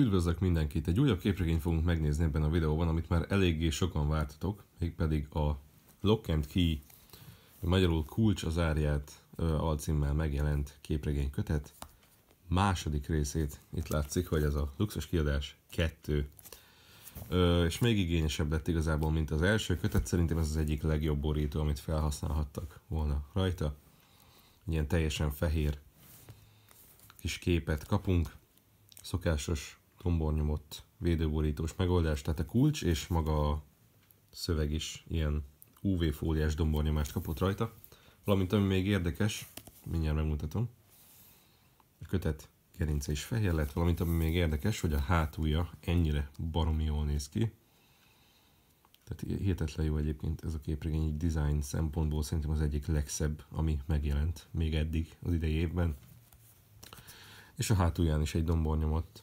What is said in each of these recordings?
Üdvözlök mindenkit! Egy újabb képregényt fogunk megnézni ebben a videóban, amit már eléggé sokan vártatok, mégpedig a Lock and Key, magyarul Kulcs az árját alcimmel megjelent képregény kötet második részét. Itt látszik, hogy ez a luxus kiadás 2. És még igényesebb lett igazából, mint az első kötet. Szerintem ez az egyik legjobb borító, amit felhasználhattak volna rajta. Ilyen teljesen fehér kis képet kapunk. Szokásos kombornyomott védőborítós megoldás, tehát a kulcs és maga a szöveg is ilyen UV-fóliás dombornyomást kapott rajta. Valamint ami még érdekes, mindjárt megmutatom, a kötet gerince is fehér lett, valamint ami még érdekes, hogy a hátulja ennyire baromi jól néz ki. Tehát hihetetlen jó egyébként ez a képregény, egy design szempontból szerintem az egyik legszebb, ami megjelent még eddig az idei évben. És a hátulján is egy dombornyomot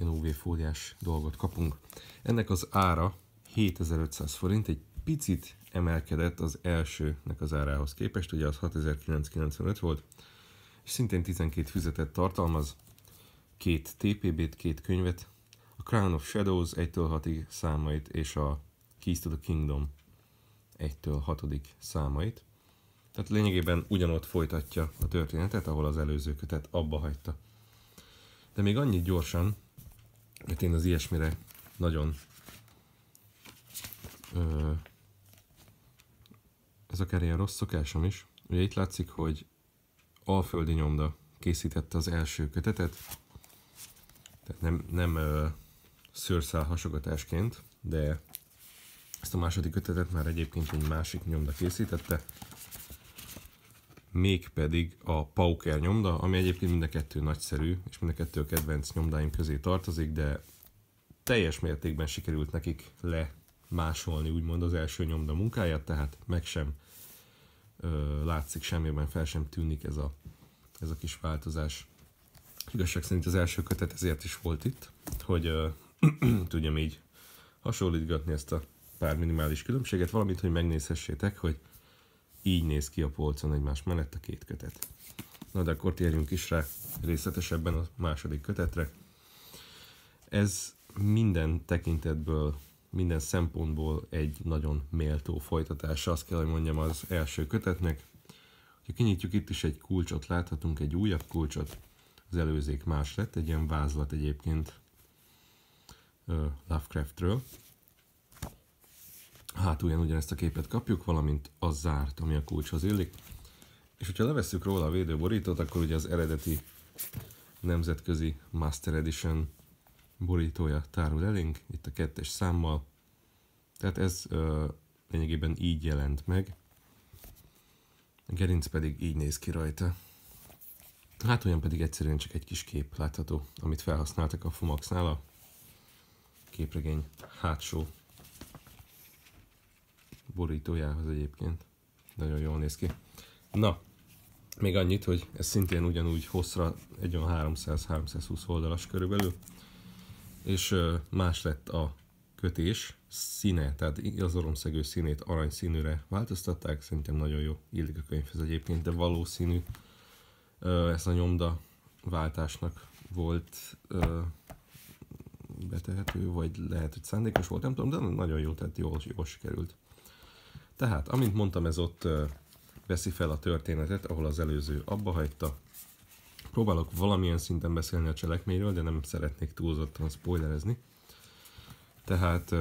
ilyen UV fóliás dolgot kapunk. Ennek az ára 7500 forint, egy picit emelkedett az elsőnek az árához képest, ugye az 6995 volt, és szintén 12 füzetet tartalmaz, két TPB-t, két könyvet, a Crown of Shadows 1-től 6-ig számait, és a Keys to the Kingdom 1-től 6 számait. Tehát lényegében ugyanott folytatja a történetet, ahol az előző kötet abba hagyta. De még annyit gyorsan, mert én az ilyesmire nagyon ö, ez akár ilyen rossz szokásom is. Ugye itt látszik, hogy Alföldi nyomda készítette az első kötetet, tehát nem, nem ö, szőrszál hasogatásként, de ezt a második kötetet már egyébként egy másik nyomda készítette, mégpedig a Pauker nyomda, ami egyébként mind a kettő nagyszerű, és mind a kettő a kedvenc nyomdáim közé tartozik, de teljes mértékben sikerült nekik lemásolni úgymond az első nyomda munkáját, tehát meg sem ö, látszik semmiben, fel sem tűnik ez a, ez a kis változás. Igazság szerint az első kötet ezért is volt itt, hogy ö, tudjam így hasonlítgatni ezt a pár minimális különbséget, valamint, hogy megnézhessétek, hogy így néz ki a polcon egymás mellett a két kötet. Na de akkor térjünk is rá részletesebben a második kötetre. Ez minden tekintetből, minden szempontból egy nagyon méltó folytatása, azt kell, hogy mondjam az első kötetnek. Ha kinyitjuk itt is egy kulcsot, láthatunk egy újabb kulcsot, az előzék más lett, egy ilyen vázlat egyébként Lovecraftről. Hát ugyan ugyanezt a képet kapjuk, valamint az zárt, ami a kulcshoz illik. És hogyha levesszük róla a védőborítót, akkor ugye az eredeti nemzetközi Master Edition borítója tárul elénk, itt a kettes számmal. Tehát ez ö, lényegében így jelent meg. A gerinc pedig így néz ki rajta. Hát olyan pedig egyszerűen csak egy kis kép látható, amit felhasználtak a Fumaxnál a képregény hátsó borítójához egyébként. Nagyon jól néz ki. Na, még annyit, hogy ez szintén ugyanúgy hosszra, egy olyan 300-320 oldalas körülbelül, és más lett a kötés színe, tehát az oromszegő színét aranyszínűre változtatták, szerintem nagyon jó, illik a könyvhez egyébként, de valószínű ez a nyomda váltásnak volt betehető, vagy lehet, hogy szándékos volt, nem tudom, de nagyon jó, tehát jól, jól sikerült. Tehát, amint mondtam, ez ott veszi fel a történetet, ahol az előző abba hagyta. Próbálok valamilyen szinten beszélni a cselekményről, de nem szeretnék túlzottan spoilerezni. Tehát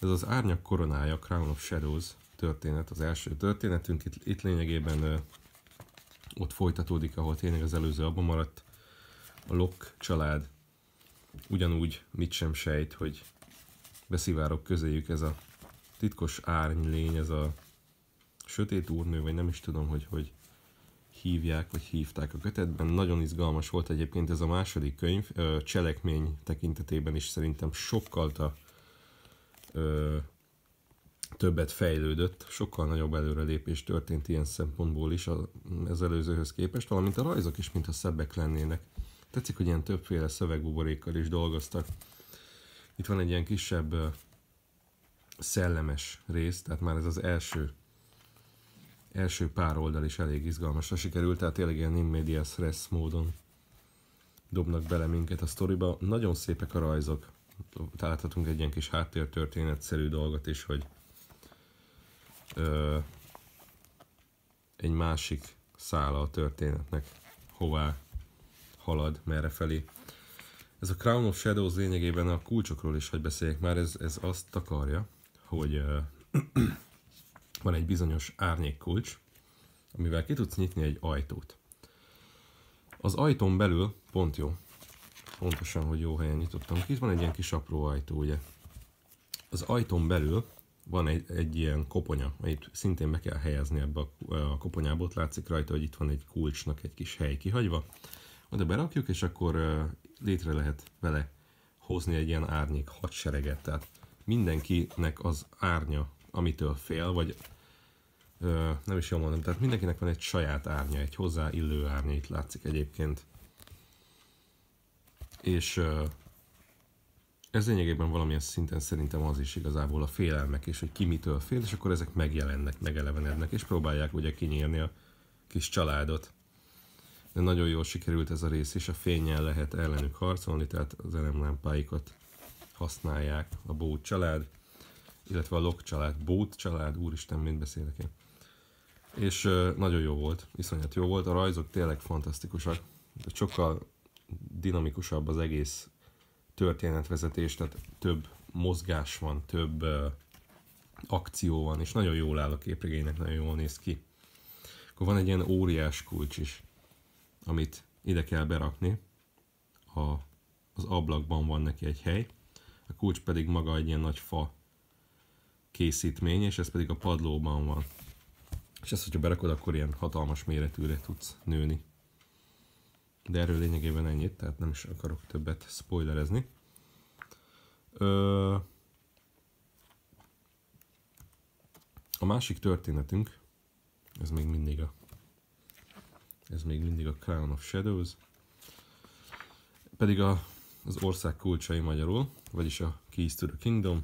ez az Árnyak koronája, Crown of Shadows történet, az első történetünk. Itt, itt lényegében ott folytatódik, ahol tényleg az előző abban maradt. A Lok család ugyanúgy mit sem sejt, hogy beszivárok közéjük ez a titkos árnylény, ez a sötét úrnő, vagy nem is tudom, hogy hogy hívják, vagy hívták a kötetben. Nagyon izgalmas volt egyébként ez a második könyv, cselekmény tekintetében is szerintem sokkal a, ö, többet fejlődött, sokkal nagyobb előrelépés történt ilyen szempontból is az előzőhöz képest, valamint a rajzok is, mintha szebbek lennének. Tetszik, hogy ilyen többféle szövegbuborékkal is dolgoztak. Itt van egy ilyen kisebb szellemes rész, tehát már ez az első első pár oldal is elég izgalmasra sikerült, tehát tényleg ilyen immédia stress módon dobnak bele minket a sztoriba. Nagyon szépek a rajzok, Találhatunk egy ilyen kis háttértörténetszerű dolgot is, hogy ö, egy másik szála a történetnek hová halad, merre felé. Ez a Crown of Shadows lényegében a kulcsokról is, hogy beszéljek már, ez, ez azt takarja, hogy van egy bizonyos árnyék kulcs, amivel ki tudsz nyitni egy ajtót. Az ajtón belül, pont jó, pontosan, hogy jó helyen nyitottam ki, van egy ilyen kis apró ajtó, ugye. Az ajtón belül van egy, egy ilyen koponya, amit szintén be kell helyezni ebbe a, a koponyába, ott látszik rajta, hogy itt van egy kulcsnak egy kis hely kihagyva. Oda berakjuk, és akkor létre lehet vele hozni egy ilyen árnyék hadsereget, tehát mindenkinek az árnya, amitől fél, vagy ö, nem is jól mondom, tehát mindenkinek van egy saját árnya, egy hozzáillő árnya, itt látszik egyébként. És ö, ez lényegében valamilyen szinten szerintem az is igazából a félelmek, és hogy ki mitől fél, és akkor ezek megjelennek, megelevenednek, és próbálják ugye kinyírni a kis családot. De nagyon jól sikerült ez a rész, és a fényen lehet ellenük harcolni, tehát az elemlámpáikat használják a Bót család, illetve a Lok család, Bót család, úristen, mind beszélek én. És nagyon jó volt, iszonyat jó volt, a rajzok tényleg fantasztikusak, de sokkal dinamikusabb az egész történetvezetés, tehát több mozgás van, több uh, akció van, és nagyon jól áll a képregénynek, nagyon jól néz ki. Akkor van egy ilyen óriás kulcs is, amit ide kell berakni, a, az ablakban van neki egy hely, a kulcs pedig maga egy ilyen nagy fa készítmény, és ez pedig a padlóban van. És ezt, hogyha berakod, akkor ilyen hatalmas méretűre tudsz nőni. De erről lényegében ennyit, tehát nem is akarok többet spoilerezni. Ö... A másik történetünk, ez még mindig a ez még mindig a Crown of Shadows, pedig a az ország kulcsai magyarul, vagyis a Keys to the Kingdom.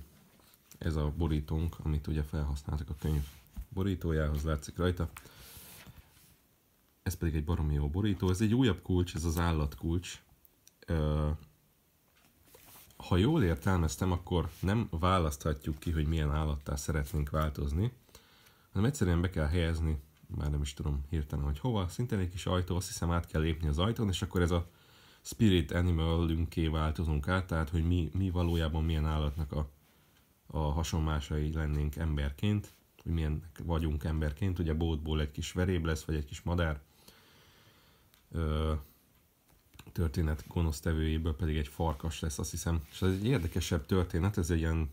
Ez a borítónk, amit ugye felhasználtak a könyv borítójához, látszik rajta. Ez pedig egy baromi jó borító. Ez egy újabb kulcs, ez az állatkulcs. ha jól értelmeztem, akkor nem választhatjuk ki, hogy milyen állattá szeretnénk változni, hanem egyszerűen be kell helyezni, már nem is tudom hirtelen, hogy hova, szintén egy kis ajtó, azt hiszem át kell lépni az ajtón, és akkor ez a spirit animalünké változunk át, tehát hogy mi, mi valójában milyen állatnak a, a hasonlásai lennénk emberként, hogy milyen vagyunk emberként, ugye bótból egy kis veréb lesz, vagy egy kis madár, ö, történet gonosztevőjéből pedig egy farkas lesz, azt hiszem. És ez egy érdekesebb történet, ez egy ilyen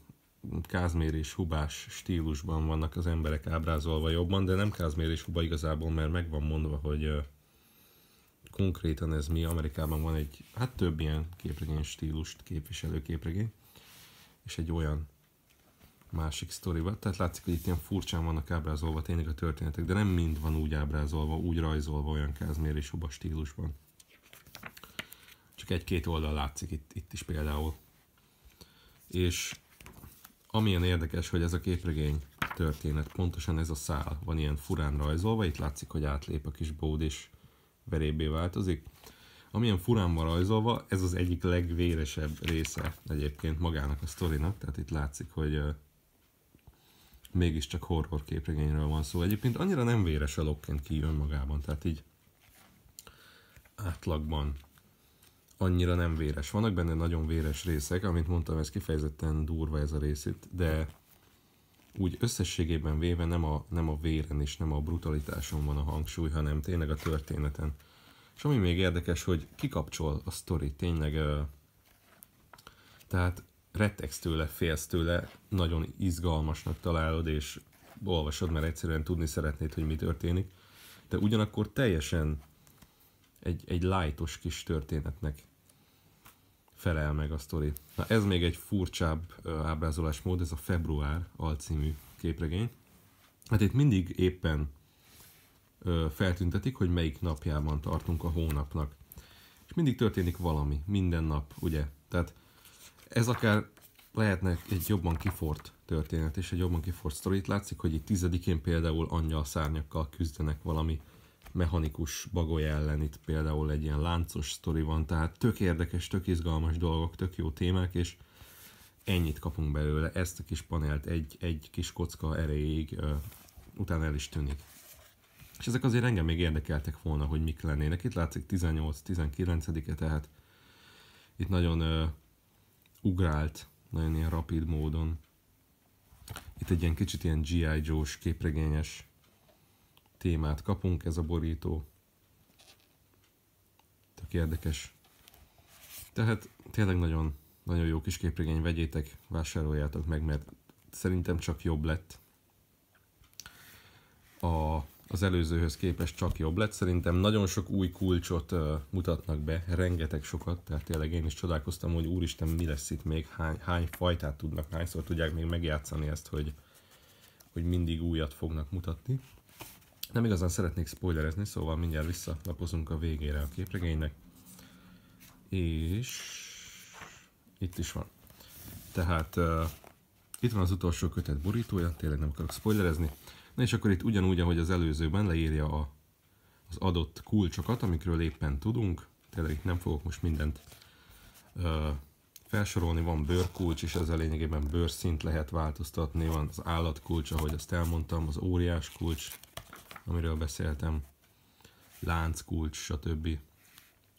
kázmérés hubás stílusban vannak az emberek ábrázolva jobban, de nem kázmérés huba igazából, mert meg van mondva, hogy konkrétan ez mi, Amerikában van egy, hát több ilyen képregény stílust képviselő képregény, és egy olyan másik sztoriba. Tehát látszik, hogy itt ilyen furcsán vannak ábrázolva tényleg a történetek, de nem mind van úgy ábrázolva, úgy rajzolva olyan Kázmér a stílusban. Csak egy-két oldal látszik itt, itt is például. És amilyen érdekes, hogy ez a képregény történet, pontosan ez a szál van ilyen furán rajzolva, itt látszik, hogy átlép a kis bód, és verébbé változik. Amilyen furán van rajzolva, ez az egyik legvéresebb része egyébként magának a sztorinak, tehát itt látszik, hogy mégiscsak horror képregényről van szó. Egyébként annyira nem véres a lokként ki önmagában, tehát így átlagban annyira nem véres. Vannak benne nagyon véres részek, amit mondtam, ez kifejezetten durva ez a rész itt, de úgy összességében véve nem a, nem a véren és nem a brutalitáson van a hangsúly, hanem tényleg a történeten. És ami még érdekes, hogy kikapcsol a sztori, tényleg tehát rettegsz tőle, félsz tőle, nagyon izgalmasnak találod, és olvasod, mert egyszerűen tudni szeretnéd, hogy mi történik, de ugyanakkor teljesen egy, egy lájtos kis történetnek felel meg a sztori. Na ez még egy furcsább ábrázolásmód, ez a Február alcímű képregény. Hát itt mindig éppen feltüntetik, hogy melyik napjában tartunk a hónapnak. És mindig történik valami, minden nap, ugye? Tehát ez akár lehetne egy jobban kifort történet és egy jobban kifort sztori. Itt látszik, hogy itt tizedikén például angyal szárnyakkal küzdenek valami mechanikus bagoly ellen itt például egy ilyen láncos sztori van, tehát tök érdekes, tök izgalmas dolgok, tök jó témák, és ennyit kapunk belőle, ezt a kis panelt egy, egy kis kocka erejéig uh, utána el is tűnik. És ezek azért engem még érdekeltek volna, hogy mik lennének. Itt látszik 18-19-e, tehát itt nagyon uh, ugrált, nagyon ilyen rapid módon. Itt egy ilyen kicsit ilyen G.I. Joe-s képregényes témát kapunk, ez a borító. Tök érdekes. Tehát tényleg nagyon, nagyon jó kis képregény, vegyétek, vásároljátok meg, mert szerintem csak jobb lett. A, az előzőhöz képest csak jobb lett. Szerintem nagyon sok új kulcsot uh, mutatnak be, rengeteg sokat, tehát tényleg én is csodálkoztam, hogy úristen, mi lesz itt még, hány, hány fajtát tudnak, hányszor tudják még megjátszani ezt, hogy, hogy mindig újat fognak mutatni nem igazán szeretnék spoilerezni, szóval mindjárt visszalapozunk a végére a képregénynek. És itt is van. Tehát uh, itt van az utolsó kötet borítója, tényleg nem akarok spoilerezni. Na és akkor itt ugyanúgy, ahogy az előzőben leírja a, az adott kulcsokat, amikről éppen tudunk. Tényleg itt nem fogok most mindent uh, felsorolni, van bőrkulcs, és ezzel lényegében bőrszint lehet változtatni, van az állatkulcs, ahogy azt elmondtam, az óriás kulcs, amiről beszéltem, kulcs, stb.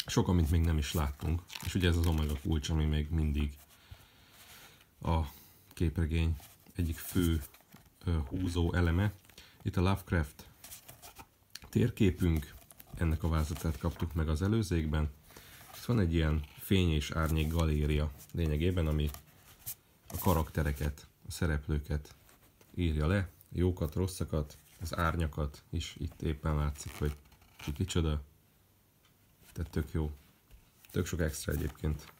Sok, amit még nem is láttunk. És ugye ez az omega kulcs, ami még mindig a képregény egyik fő húzó eleme. Itt a Lovecraft térképünk, ennek a vázlatát kaptuk meg az előzékben. Itt van egy ilyen fény és árnyék galéria lényegében, ami a karaktereket, a szereplőket írja le, jókat, rosszakat, az árnyakat is itt éppen látszik, hogy ki kicsoda. Tehát tök jó. Tök sok extra egyébként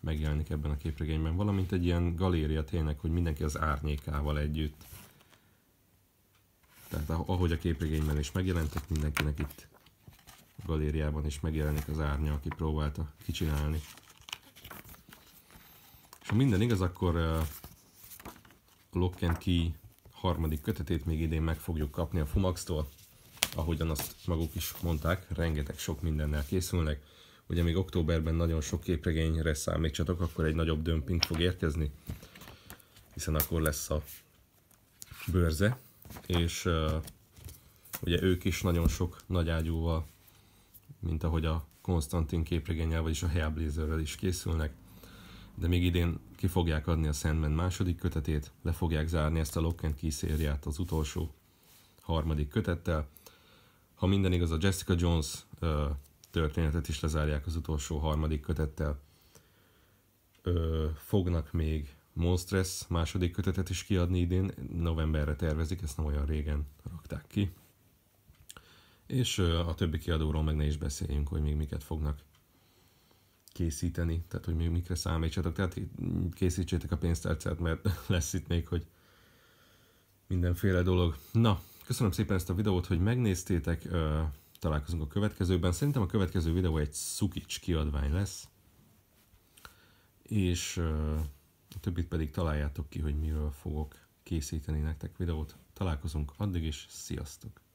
megjelenik ebben a képregényben, valamint egy ilyen galéria tényleg, hogy mindenki az árnyékával együtt. Tehát ahogy a képregényben is megjelentek, mindenkinek itt a galériában is megjelenik az árnya, aki próbálta kicsinálni. És ha minden igaz, akkor a Lock and Key harmadik kötetét még idén meg fogjuk kapni a Fumax-tól. Ahogyan azt maguk is mondták, rengeteg sok mindennel készülnek. Ugye még októberben nagyon sok képregényre számítsatok, akkor egy nagyobb dömping fog érkezni, hiszen akkor lesz a bőrze, és uh, ugye ők is nagyon sok nagy ágyúval, mint ahogy a Konstantin képregényel, vagyis a Hellblazerrel is készülnek de még idén ki fogják adni a Sandman második kötetét, le fogják zárni ezt a Lock and Key szériát az utolsó harmadik kötettel. Ha minden igaz, a Jessica Jones ö, történetet is lezárják az utolsó harmadik kötettel. Ö, fognak még Monstress második kötetet is kiadni idén, novemberre tervezik, ezt nem olyan régen rakták ki. És a többi kiadóról meg ne is beszéljünk, hogy még miket fognak készíteni, tehát hogy még mikre számítsatok, tehát készítsétek a pénztárcát, mert lesz itt még, hogy mindenféle dolog. Na, köszönöm szépen ezt a videót, hogy megnéztétek, találkozunk a következőben. Szerintem a következő videó egy szukics kiadvány lesz, és a többit pedig találjátok ki, hogy miről fogok készíteni nektek videót. Találkozunk addig is, sziasztok!